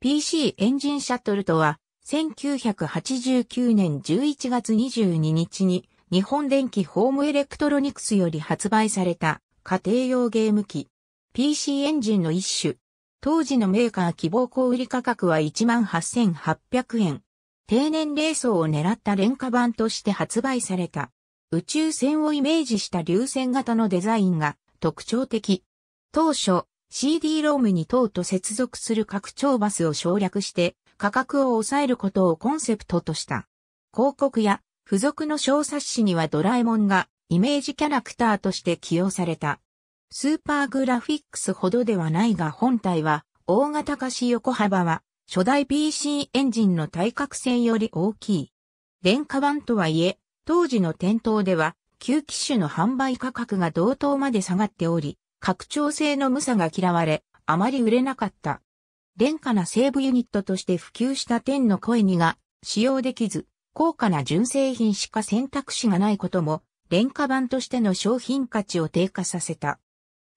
PC エンジンシャトルとは、1989年11月22日に、日本電機ホームエレクトロニクスより発売された家庭用ゲーム機。PC エンジンの一種。当時のメーカー希望小売価格は18,800円。低年齢層を狙った廉価版として発売された。宇宙船をイメージした流線型のデザインが特徴的。当初、CD ロームに等と接続する拡張バスを省略して価格を抑えることをコンセプトとした。広告や付属の小冊子にはドラえもんがイメージキャラクターとして起用された。スーパーグラフィックスほどではないが本体は大型化し横幅は初代 PC エンジンの対角線より大きい。電化版とはいえ、当時の店頭では旧機種の販売価格が同等まで下がっており、拡張性の無さが嫌われ、あまり売れなかった。廉価なセーブユニットとして普及した天の声にが使用できず、高価な純正品しか選択肢がないことも、廉価版としての商品価値を低下させた。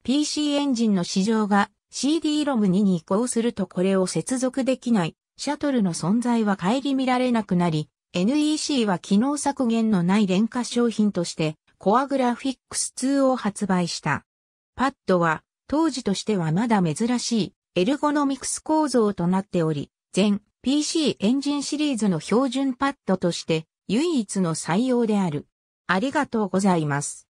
PC エンジンの市場が CD-ROM2 に移行するとこれを接続できないシャトルの存在は顧みられなくなり、NEC は機能削減のない廉価商品として、コアグラフィックス2を発売した。パッドは、当時としてはまだ珍しい、エルゴノミクス構造となっており、全 PC エンジンシリーズの標準パッドとして、唯一の採用である。ありがとうございます。